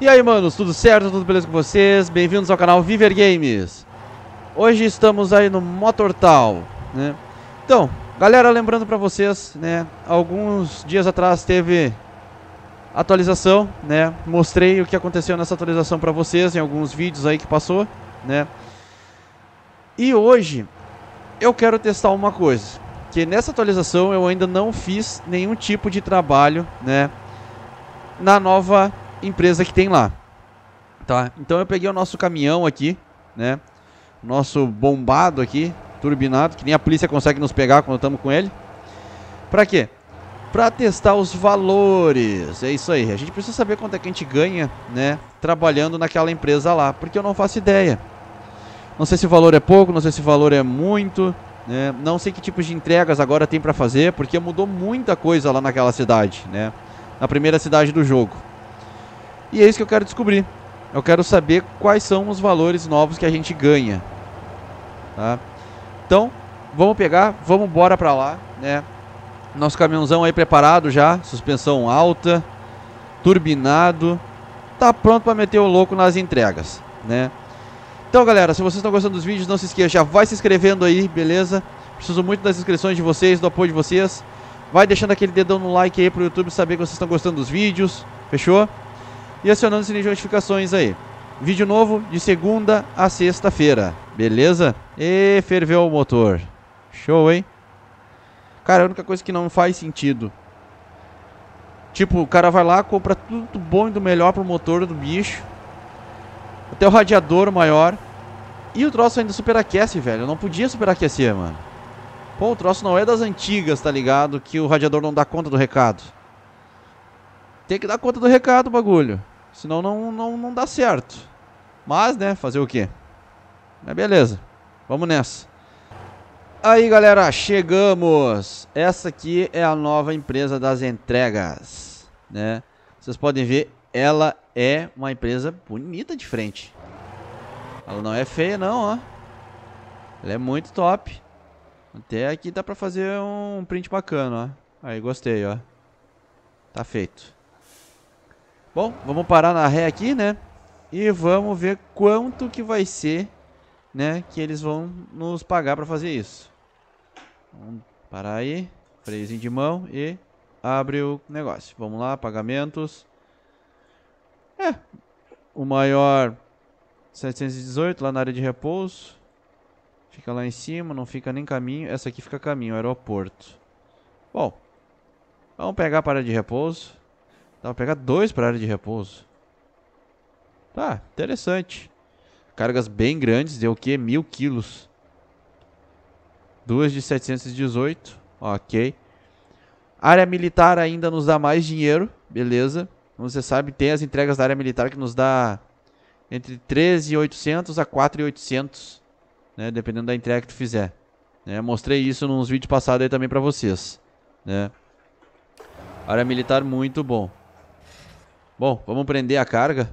E aí, manos, tudo certo? Tudo beleza com vocês? Bem-vindos ao canal Viver Games. Hoje estamos aí no Motortal, né? Então, galera, lembrando pra vocês, né? Alguns dias atrás teve atualização, né? Mostrei o que aconteceu nessa atualização pra vocês em alguns vídeos aí que passou, né? E hoje eu quero testar uma coisa. Que nessa atualização eu ainda não fiz nenhum tipo de trabalho, né? Na nova empresa que tem lá. Tá? Então eu peguei o nosso caminhão aqui, né? Nosso bombado aqui, turbinado, que nem a polícia consegue nos pegar quando estamos com ele. Pra quê? Pra testar os valores. É isso aí. A gente precisa saber quanto é que a gente ganha, né? Trabalhando naquela empresa lá, porque eu não faço ideia. Não sei se o valor é pouco, não sei se o valor é muito, né? Não sei que tipo de entregas agora tem para fazer, porque mudou muita coisa lá naquela cidade, né? Na primeira cidade do jogo. E é isso que eu quero descobrir. Eu quero saber quais são os valores novos que a gente ganha. Tá? Então, vamos pegar, vamos embora para lá, né? Nosso caminhãozão aí preparado já, suspensão alta, turbinado, tá pronto para meter o louco nas entregas, né? Então, galera, se vocês estão gostando dos vídeos, não se esqueça, já vai se inscrevendo aí, beleza? Preciso muito das inscrições de vocês, do apoio de vocês. Vai deixando aquele dedão no like aí pro YouTube saber que vocês estão gostando dos vídeos, fechou? e acionando o sininho de notificações aí. Vídeo novo de segunda a sexta-feira, beleza? E ferveu o motor. Show, hein? Cara, a única coisa que não faz sentido. Tipo, o cara vai lá, compra tudo do bom e do melhor pro motor do bicho. Até o radiador maior. E o troço ainda superaquece, velho. Eu não podia superaquecer, mano. Pô, o troço não é das antigas, tá ligado? Que o radiador não dá conta do recado. Tem que dar conta do recado, bagulho. Senão não, não, não dá certo. Mas, né, fazer o quê? Mas beleza, vamos nessa. Aí, galera, chegamos. Essa aqui é a nova empresa das entregas, né? Vocês podem ver, ela é uma empresa bonita de frente. Ela não é feia, não, ó. Ela é muito top. Até aqui dá pra fazer um print bacana, ó. Aí, gostei, ó. Tá feito. Bom, vamos parar na ré aqui, né? E vamos ver quanto que vai ser, né? Que eles vão nos pagar para fazer isso. Vamos parar aí. Freizinho de mão e abre o negócio. Vamos lá, pagamentos. É, o maior 718 lá na área de repouso. Fica lá em cima, não fica nem caminho. Essa aqui fica caminho, aeroporto. Bom, vamos pegar a área de repouso. Dá pra pegar dois pra área de repouso. Tá, interessante. Cargas bem grandes, deu o quê? Mil quilos. Duas de 718, ok. Área militar ainda nos dá mais dinheiro, beleza. Como você sabe, tem as entregas da área militar que nos dá entre 13.800 a 4.800, né, dependendo da entrega que tu fizer. Né, mostrei isso nos vídeos passados aí também pra vocês. Né. Área militar muito bom. Bom, vamos prender a carga,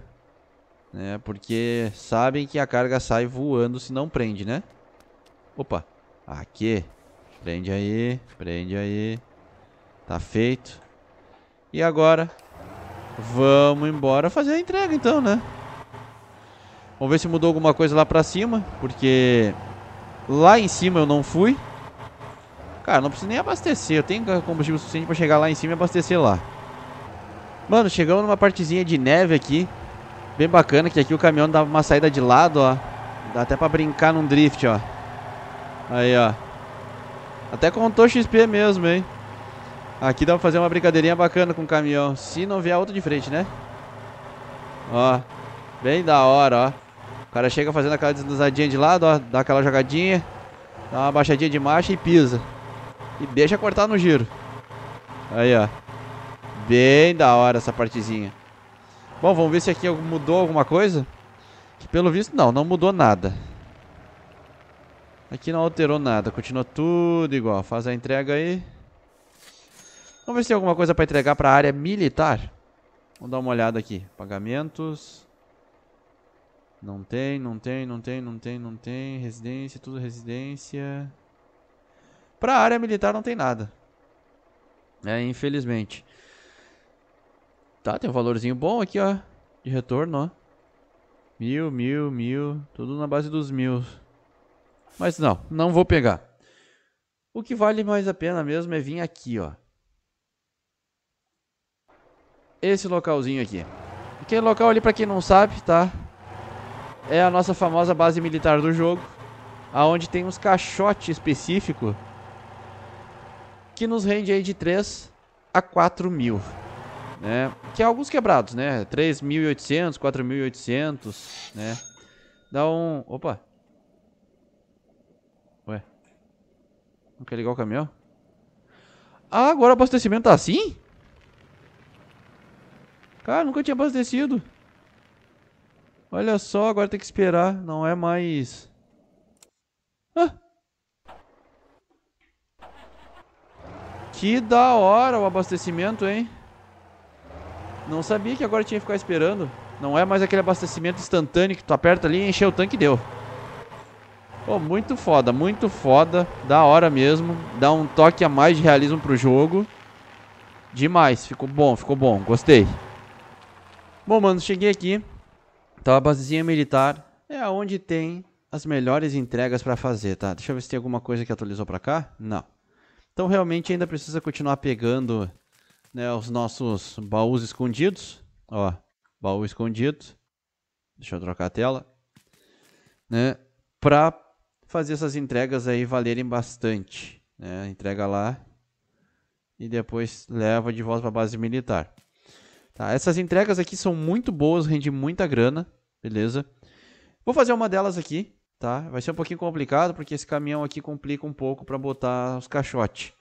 né? Porque sabem que a carga sai voando se não prende, né? Opa, aqui. Prende aí, prende aí. Tá feito. E agora, vamos embora fazer a entrega então, né? Vamos ver se mudou alguma coisa lá pra cima, porque lá em cima eu não fui. Cara, não preciso nem abastecer, eu tenho combustível suficiente pra chegar lá em cima e abastecer lá. Mano, chegamos numa partezinha de neve aqui. Bem bacana, que aqui o caminhão dá uma saída de lado, ó. Dá até pra brincar num drift, ó. Aí, ó. Até contou XP mesmo, hein. Aqui dá pra fazer uma brincadeirinha bacana com o caminhão. Se não vier outro de frente, né? Ó. Bem da hora, ó. O cara chega fazendo aquela deslizadinha de lado, ó, dá aquela jogadinha, dá uma baixadinha de marcha e pisa. E deixa cortar no giro. Aí, ó. Bem da hora essa partezinha. Bom, vamos ver se aqui mudou alguma coisa. Que pelo visto, não, não mudou nada. Aqui não alterou nada, continua tudo igual. Faz a entrega aí. Vamos ver se tem alguma coisa para entregar para a área militar. Vamos dar uma olhada aqui. Pagamentos. Não tem, não tem, não tem, não tem, não tem. Residência, tudo residência. Pra área militar não tem nada. É, infelizmente. Tá, tem um valorzinho bom aqui, ó. De retorno, ó. Mil, mil, mil. Tudo na base dos mil. Mas não, não vou pegar. O que vale mais a pena mesmo é vir aqui, ó. Esse localzinho aqui. Aquele local ali, pra quem não sabe, tá? É a nossa famosa base militar do jogo. aonde tem uns caixotes específico que nos rende aí de 3 a 4 mil né? Que é alguns quebrados, né? 3.800, 4.800, né? Dá um... Opa! Ué? Não quer ligar o caminhão? Ah, agora o abastecimento tá assim? Cara, nunca tinha abastecido. Olha só, agora tem que esperar. Não é mais... Ah! Que da hora o abastecimento, hein? Não sabia que agora tinha que ficar esperando. Não é mais aquele abastecimento instantâneo que tu aperta ali, e encheu o tanque e deu. Pô, muito foda, muito foda. Da hora mesmo. Dá um toque a mais de realismo pro jogo. Demais. Ficou bom, ficou bom. Gostei. Bom, mano, cheguei aqui. Tá a basezinha militar. É onde tem as melhores entregas pra fazer, tá? Deixa eu ver se tem alguma coisa que atualizou pra cá. Não. Então, realmente, ainda precisa continuar pegando né, os nossos baús escondidos. Ó, baú escondido. Deixa eu trocar a tela. Né, para fazer essas entregas aí valerem bastante. Né? Entrega lá e depois leva de volta para a base militar. Tá, essas entregas aqui são muito boas, rende muita grana, beleza? Vou fazer uma delas aqui, tá? Vai ser um pouquinho complicado porque esse caminhão aqui complica um pouco para botar os caixotes.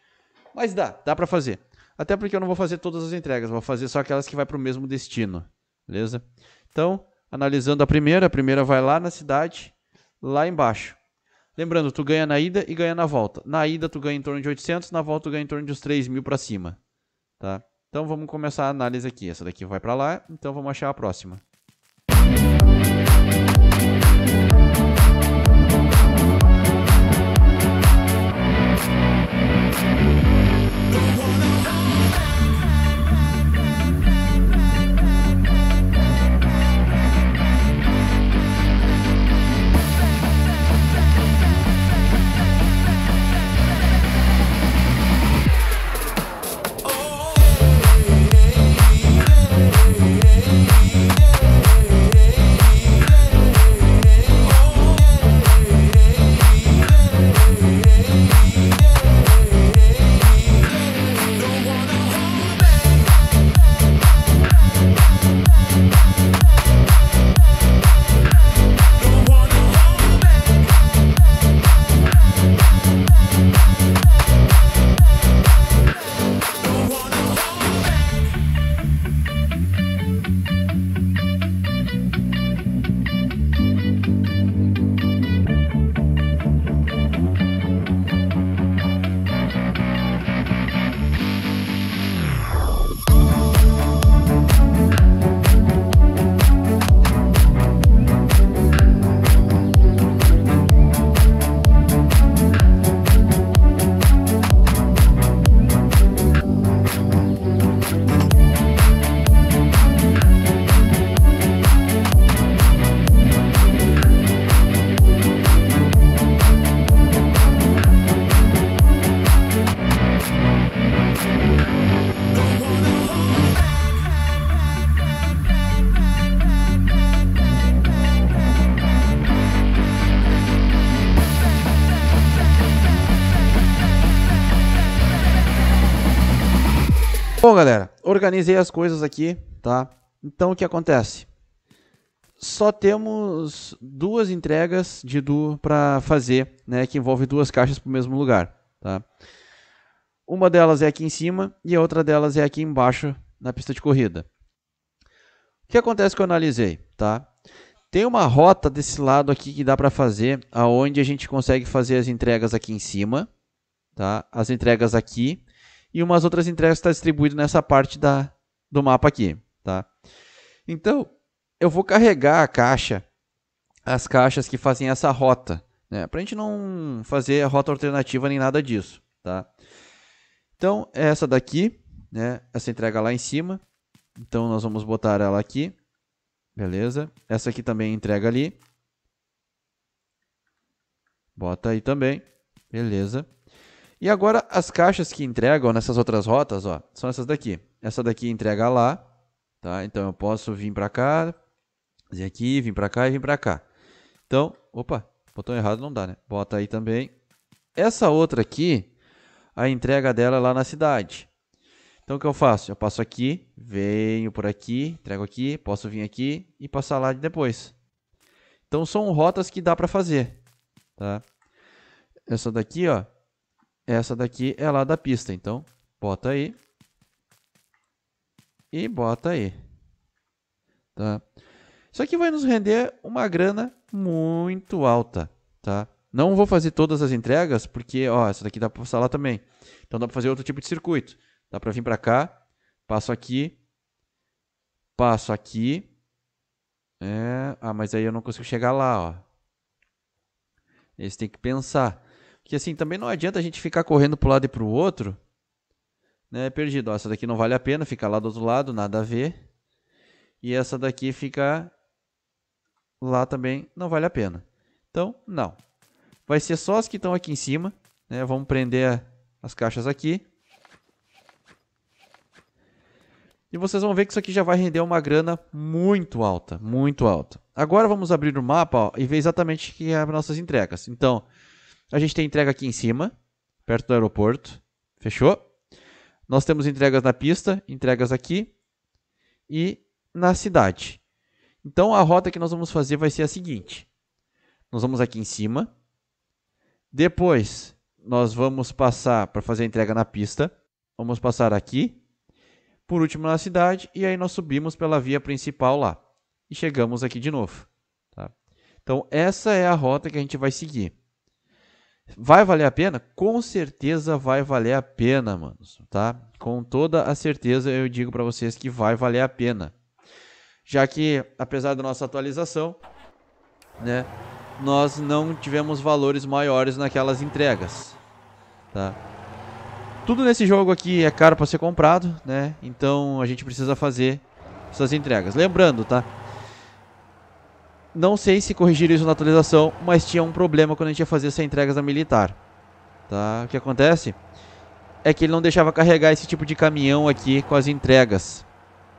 Mas dá, dá para fazer. Até porque eu não vou fazer todas as entregas, vou fazer só aquelas que vai para o mesmo destino, beleza? Então, analisando a primeira, a primeira vai lá na cidade, lá embaixo. Lembrando, tu ganha na ida e ganha na volta. Na ida tu ganha em torno de 800, na volta tu ganha em torno de uns 3 mil para cima, tá? Então vamos começar a análise aqui. Essa daqui vai para lá, então vamos achar a próxima. Música the one Bom, galera, organizei as coisas aqui, tá? Então, o que acontece? Só temos duas entregas de duo para fazer, né? Que envolve duas caixas para o mesmo lugar, tá? Uma delas é aqui em cima e a outra delas é aqui embaixo na pista de corrida. O que acontece que eu analisei, tá? Tem uma rota desse lado aqui que dá para fazer, aonde a gente consegue fazer as entregas aqui em cima, tá? As entregas aqui e umas outras entregas está distribuído nessa parte da, do mapa aqui, tá? Então, eu vou carregar a caixa, as caixas que fazem essa rota, né? Para a gente não fazer a rota alternativa nem nada disso, tá? Então, é essa daqui, né? Essa entrega lá em cima. Então, nós vamos botar ela aqui. Beleza? Essa aqui também é entrega ali. Bota aí também. Beleza. E agora as caixas que entregam nessas outras rotas, ó, são essas daqui. Essa daqui entrega lá, tá? Então eu posso vir para cá, vir aqui, vir para cá e vir para cá. Então, opa, botão errado não dá, né? Bota aí também. Essa outra aqui, a entrega dela é lá na cidade. Então o que eu faço? Eu passo aqui, venho por aqui, entrego aqui, posso vir aqui e passar lá depois. Então são rotas que dá para fazer, tá? Essa daqui, ó, essa daqui é lá da pista, então bota aí. E bota aí. Tá? Isso aqui vai nos render uma grana muito alta, tá? Não vou fazer todas as entregas, porque, ó, essa daqui dá para passar lá também. Então dá para fazer outro tipo de circuito. Dá para vir para cá, passo aqui, passo aqui. É... Ah, mas aí eu não consigo chegar lá, ó. Eles têm que pensar que assim, também não adianta a gente ficar correndo pro lado e pro outro, né? Perdido. Ó, essa daqui não vale a pena, fica lá do outro lado, nada a ver. E essa daqui fica lá também, não vale a pena. Então, não. Vai ser só as que estão aqui em cima, né? Vamos prender a, as caixas aqui. E vocês vão ver que isso aqui já vai render uma grana muito alta, muito alta. Agora vamos abrir o mapa ó, e ver exatamente que é as nossas entregas. Então, a gente tem entrega aqui em cima, perto do aeroporto. Fechou? Nós temos entregas na pista, entregas aqui e na cidade. Então a rota que nós vamos fazer vai ser a seguinte: nós vamos aqui em cima, depois nós vamos passar para fazer a entrega na pista, vamos passar aqui, por último na cidade e aí nós subimos pela via principal lá e chegamos aqui de novo. Tá? Então essa é a rota que a gente vai seguir. Vai valer a pena? Com certeza vai valer a pena, mano, tá? Com toda a certeza eu digo para vocês que vai valer a pena. Já que, apesar da nossa atualização, né, nós não tivemos valores maiores naquelas entregas, tá? Tudo nesse jogo aqui é caro para ser comprado, né? Então a gente precisa fazer essas entregas. Lembrando, tá? Não sei se corrigiram isso na atualização, mas tinha um problema quando a gente ia fazer essa entrega da militar. Tá? O que acontece é que ele não deixava carregar esse tipo de caminhão aqui com as entregas.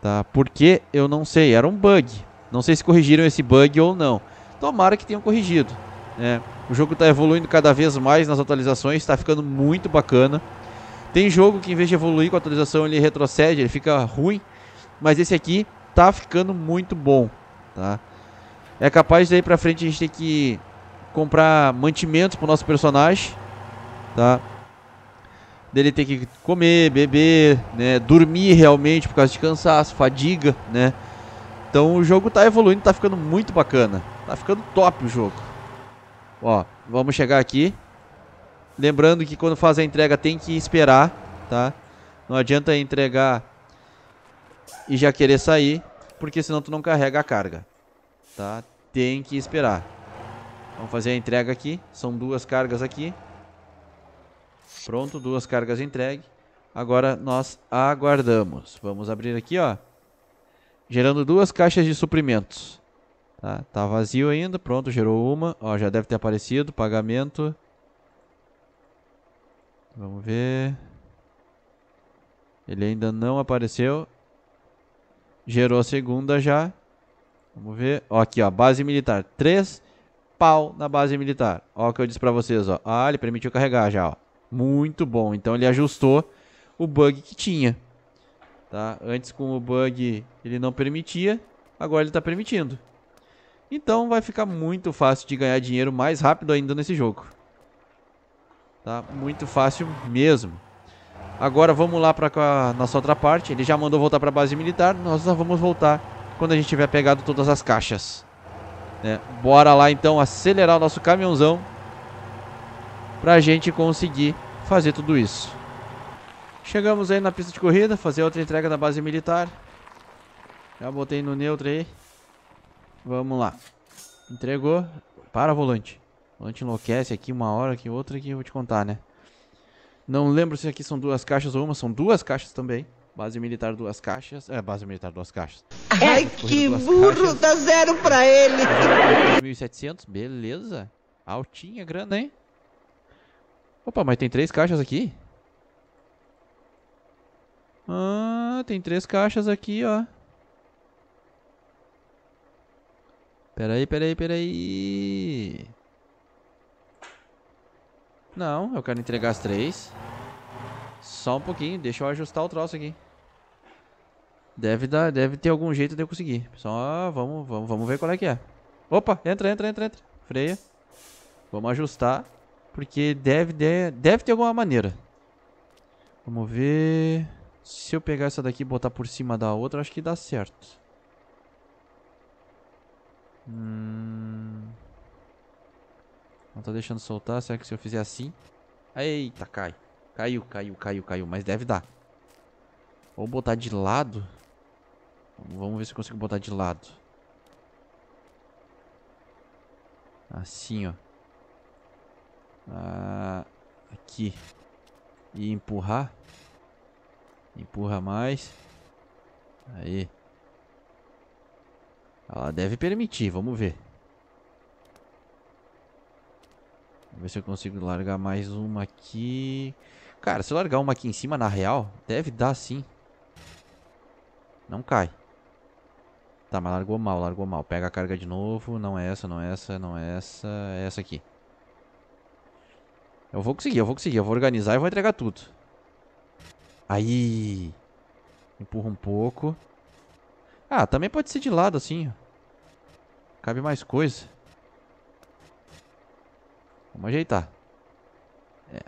Tá? Por que? Eu não sei. Era um bug. Não sei se corrigiram esse bug ou não. Tomara que tenham corrigido. Né? O jogo está evoluindo cada vez mais nas atualizações. Está ficando muito bacana. Tem jogo que em vez de evoluir com a atualização, ele retrocede, ele fica ruim. Mas esse aqui está ficando muito bom. Tá? É capaz daí pra frente a gente ter que comprar mantimentos pro nosso personagem, tá? Dele ter que comer, beber, né? Dormir realmente por causa de cansaço, fadiga, né? Então o jogo tá evoluindo, tá ficando muito bacana. Tá ficando top o jogo. Ó, vamos chegar aqui. Lembrando que quando faz a entrega tem que esperar, tá? Não adianta entregar e já querer sair, porque senão tu não carrega a carga. Tá? Tem que esperar. Vamos fazer a entrega aqui. São duas cargas aqui. Pronto, duas cargas entregue. Agora nós aguardamos. Vamos abrir aqui, ó. Gerando duas caixas de suprimentos. Tá, tá vazio ainda. Pronto, gerou uma. Ó, já deve ter aparecido. Pagamento. Vamos ver. Ele ainda não apareceu. Gerou a segunda já. Vamos ver. Ó, aqui, ó, base militar. 3 pau na base militar. Ó o que eu disse pra vocês, ó. Ah, ele permitiu carregar já, ó. Muito bom. Então ele ajustou o bug que tinha. Tá? Antes com o bug ele não permitia, agora ele está permitindo. Então vai ficar muito fácil de ganhar dinheiro mais rápido ainda nesse jogo. Tá? Muito fácil mesmo. Agora vamos lá para nossa outra parte. Ele já mandou voltar para a base militar, nós já vamos voltar quando a gente tiver pegado todas as caixas. Né? Bora lá então acelerar o nosso caminhãozão para a gente conseguir fazer tudo isso. Chegamos aí na pista de corrida, fazer outra entrega na base militar. Já botei no neutro aí. Vamos lá. Entregou. Para volante. O volante enlouquece aqui uma hora, que outra, aqui eu vou te contar, né? Não lembro se aqui são duas caixas ou uma, são duas caixas também. Base militar duas caixas. É, base militar duas caixas. Ai, é, que burro, tá zero pra ele. 1.700, beleza. Altinha grana, hein? Opa, mas tem três caixas aqui? Ah, tem três caixas aqui, ó. Peraí, peraí, peraí. Não, eu quero entregar as três. Só um pouquinho, deixa eu ajustar o troço aqui. Deve, dar, deve ter algum jeito de eu conseguir. Só vamos, vamos, vamos ver qual é que é. Opa, entra, entra, entra, entra. Freia. Vamos ajustar. Porque deve, deve, deve ter alguma maneira. Vamos ver... Se eu pegar essa daqui e botar por cima da outra, acho que dá certo. Hum... Não tá deixando soltar. Será que se eu fizer assim... Eita, cai. Caiu, caiu, caiu, caiu. Mas deve dar. Vou botar de lado. Vamos ver se eu consigo botar de lado. Assim, ó. Ah, aqui. E empurrar. Empurra mais. Aí. Ela deve permitir, vamos ver. Ver se eu consigo largar mais uma aqui. Cara, se eu largar uma aqui em cima, na real, deve dar sim. Não cai. Tá, mas largou mal, largou mal. Pega a carga de novo. Não é essa, não é essa, não é essa. É essa aqui. Eu vou conseguir, eu vou conseguir. Eu vou organizar e vou entregar tudo. Aí. Empurra um pouco. Ah, também pode ser de lado assim. Cabe mais coisa. Vamos ajeitar. É.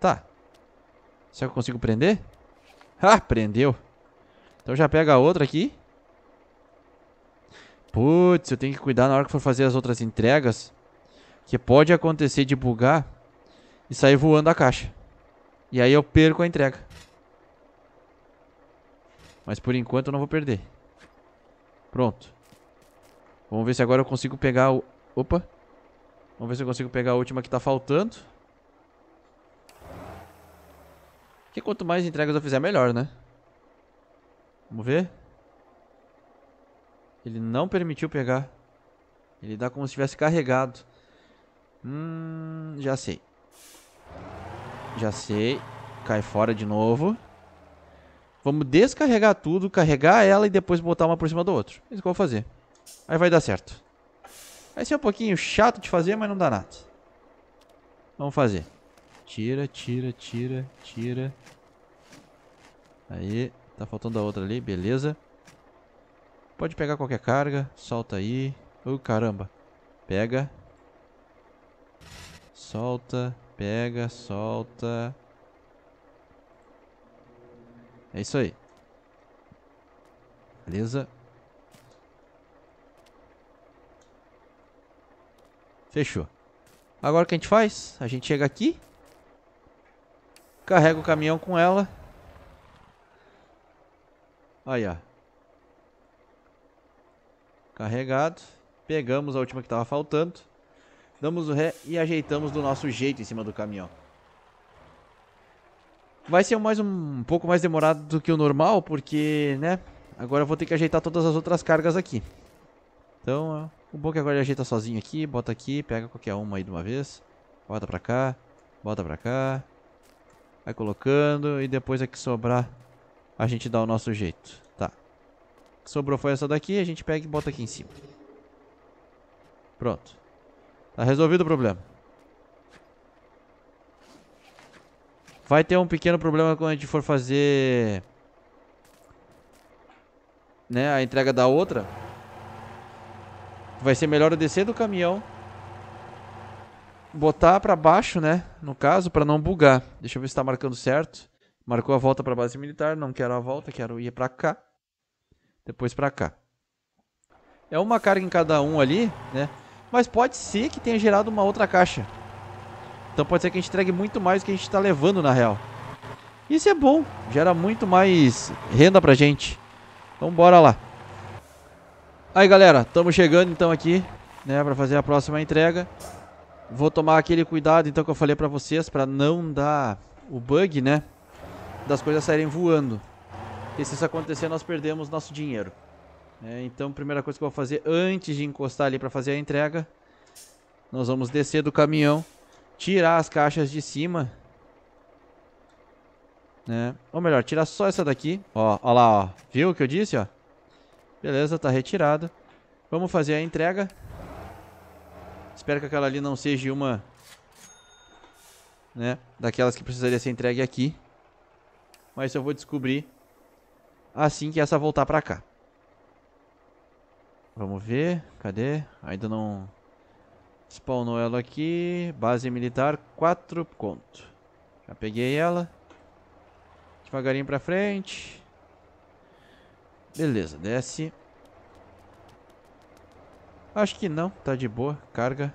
Tá. Será que eu consigo prender? Ah, prendeu. Então já pega a outra aqui. Putz, eu tenho que cuidar na hora que for fazer as outras entregas. Que pode acontecer de bugar e sair voando a caixa. E aí eu perco a entrega. Mas por enquanto eu não vou perder. Pronto. Vamos ver se agora eu consigo pegar o... Opa. Vamos ver se eu consigo pegar a última que tá faltando. Porque quanto mais entregas eu fizer, melhor, né? Vamos ver. Ele não permitiu pegar. Ele dá como se tivesse carregado. Hum, já sei. Já sei. Cai fora de novo. Vamos descarregar tudo, carregar ela e depois botar uma por cima do outro. É isso que eu vou fazer. Aí vai dar certo. Vai ser é um pouquinho chato de fazer, mas não dá nada. Vamos fazer. Tira, tira, tira, tira. Aí, tá faltando a outra ali, beleza. Pode pegar qualquer carga, solta aí. Ô, oh, caramba. Pega. Solta, pega, solta. É isso aí. Beleza. Fechou. Agora o que a gente faz? A gente chega aqui. Carrega o caminhão com ela. Aí, ó. Carregado. Pegamos a última que estava faltando. Damos o ré e ajeitamos do nosso jeito em cima do caminhão. Vai ser mais um, um pouco mais demorado do que o normal, porque, né? Agora eu vou ter que ajeitar todas as outras cargas aqui. Então, é, o bom é que agora ele ajeita sozinho aqui, bota aqui, pega qualquer uma aí de uma vez. Bota pra cá, bota pra cá. Vai colocando e depois é que sobrar a gente dá o nosso jeito. Tá. O que sobrou foi essa daqui, a gente pega e bota aqui em cima. Pronto. Tá resolvido o problema. Vai ter um pequeno problema quando a gente for fazer... Né, a entrega da outra... Vai ser melhor eu descer do caminhão. Botar para baixo, né? No caso, para não bugar. Deixa eu ver se tá marcando certo. Marcou a volta para base militar. Não quero a volta, quero ir para cá. Depois para cá. É uma carga em cada um ali, né? Mas pode ser que tenha gerado uma outra caixa. Então pode ser que a gente entregue muito mais do que a gente está levando na real. Isso é bom, gera muito mais renda pra gente. Então bora lá. Aí, galera, estamos chegando então aqui, né, pra fazer a próxima entrega. Vou tomar aquele cuidado, então, que eu falei pra vocês, pra não dar o bug, né, das coisas saírem voando. E se isso acontecer, nós perdemos nosso dinheiro. É, então, primeira coisa que eu vou fazer antes de encostar ali pra fazer a entrega, nós vamos descer do caminhão, tirar as caixas de cima, né, ou melhor, tirar só essa daqui, ó, ó lá, ó, viu o que eu disse, ó? Beleza, tá retirada. Vamos fazer a entrega. Espero que aquela ali não seja uma... Né? Daquelas que precisaria ser entregue aqui. Mas eu vou descobrir assim que essa voltar pra cá. Vamos ver. Cadê? Ainda não... Spawnou ela aqui. Base militar, 4 conto. Já peguei ela. Devagarinho pra frente. Beleza, desce. Acho que não, tá de boa. Carga.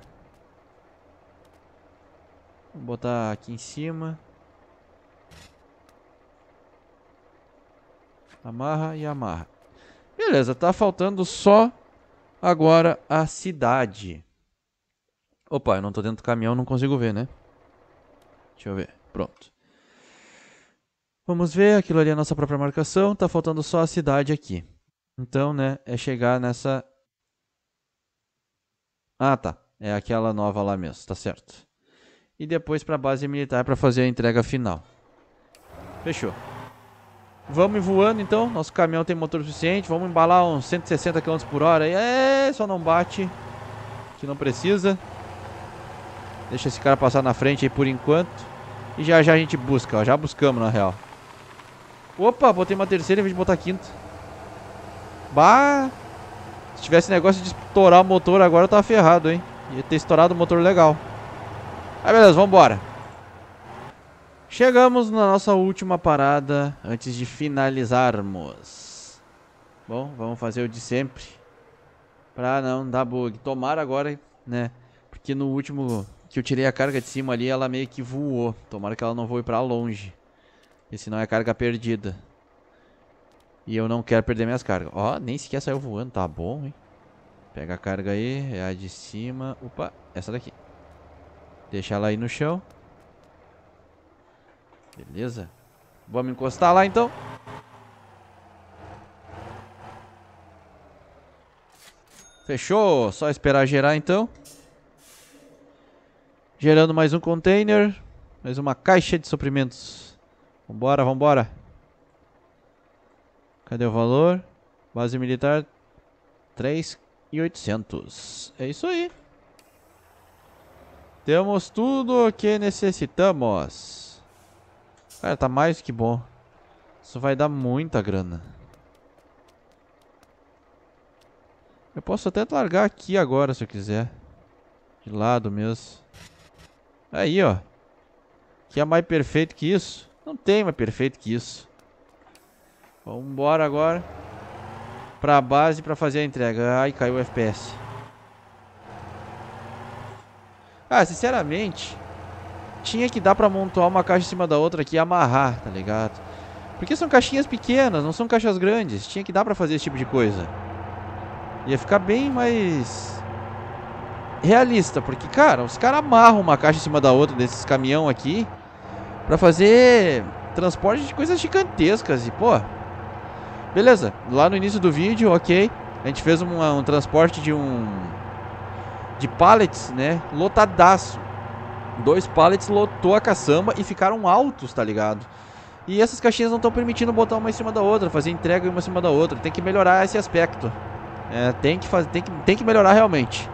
Vou botar aqui em cima. Amarra e amarra. Beleza, tá faltando só agora a cidade. Opa, eu não tô dentro do caminhão, não consigo ver, né? Deixa eu ver. Pronto. Vamos ver, aquilo ali é a nossa própria marcação, tá faltando só a cidade aqui. Então, né, é chegar nessa... Ah, tá. É aquela nova lá mesmo, tá certo. E depois pra base militar pra fazer a entrega final. Fechou. Vamos voando então, nosso caminhão tem motor suficiente, vamos embalar uns 160 km por hora. É, só não bate, que não precisa. Deixa esse cara passar na frente aí por enquanto. E já já a gente busca, ó. já buscamos na real. Opa, botei uma terceira em vez de botar quinta. Bah! Se tivesse negócio de estourar o motor agora, eu tava ferrado, hein? Ia ter estourado o motor legal. Aí, beleza, vambora. Chegamos na nossa última parada antes de finalizarmos. Bom, vamos fazer o de sempre. Pra não dar bug. Tomara agora, né? Porque no último que eu tirei a carga de cima ali, ela meio que voou. Tomara que ela não voe pra longe. E se não é carga perdida. E eu não quero perder minhas cargas. Ó, nem sequer saiu voando. Tá bom, hein? Pega a carga aí. É a de cima. Opa, essa daqui. Deixa ela aí no chão. Beleza. Vamos encostar lá, então. Fechou. Só esperar gerar, então. Gerando mais um container. Mais uma caixa de suprimentos. Vambora, vambora. Cadê o valor? Base militar, 3,800. É isso aí. Temos tudo o que necessitamos. Cara, tá mais que bom. Isso vai dar muita grana. Eu posso até largar aqui agora se eu quiser. De lado mesmo. Aí, ó. Que é mais perfeito que isso? Não tem mais perfeito que isso. Vamos embora agora. Pra base pra fazer a entrega. Ai, caiu o FPS. Ah, sinceramente... Tinha que dar pra montar uma caixa em cima da outra aqui e amarrar, tá ligado? Porque são caixinhas pequenas, não são caixas grandes. Tinha que dar pra fazer esse tipo de coisa. Ia ficar bem mais... Realista, porque, cara, os caras amarram uma caixa em cima da outra desses caminhão aqui para fazer transporte de coisas gigantescas e, pô, beleza, lá no início do vídeo, ok, a gente fez um, um transporte de um, de pallets, né, lotadaço, dois pallets lotou a caçamba e ficaram altos, tá ligado? E essas caixinhas não estão permitindo botar uma em cima da outra, fazer entrega uma em cima da outra. Tem que melhorar esse aspecto. É, tem que fazer, tem que, tem que melhorar realmente.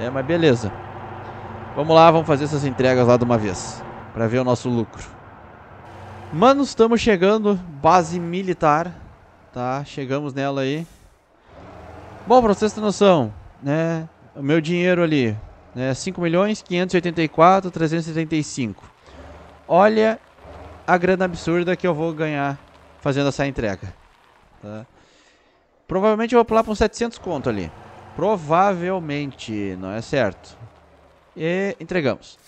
É, mas beleza. Vamos lá, vamos fazer essas entregas lá de uma vez para ver o nosso lucro. Mano, estamos chegando, base militar, tá? Chegamos nela aí. Bom, pra vocês terem noção, né, o meu dinheiro ali, né, 5 milhões, 584, 375. Olha a grana absurda que eu vou ganhar fazendo essa entrega, tá? Provavelmente eu vou pular pra uns 700 conto ali. Provavelmente, não é certo. E entregamos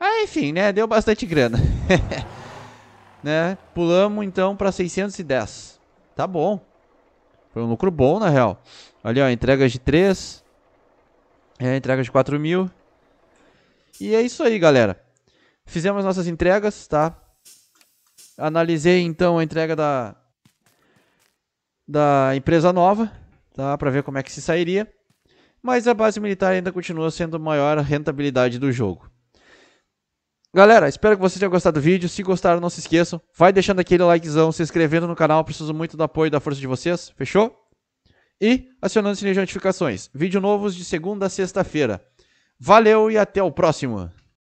ah, enfim, né? Deu bastante grana. né? Pulamos então para 610. Tá bom. Foi um lucro bom, na real. Olha, ó, entregas de 3. É, de 4 mil. E é isso aí, galera. Fizemos nossas entregas, tá? Analisei então a entrega da da empresa nova, tá? Para ver como é que se sairia mas a base militar ainda continua sendo a maior rentabilidade do jogo. Galera, espero que vocês tenham gostado do vídeo. Se gostaram, não se esqueçam. Vai deixando aquele likezão, se inscrevendo no canal. Preciso muito do apoio e da força de vocês. Fechou? E acionando o sininho de notificações. Vídeo novos de segunda a sexta-feira. Valeu e até o próximo.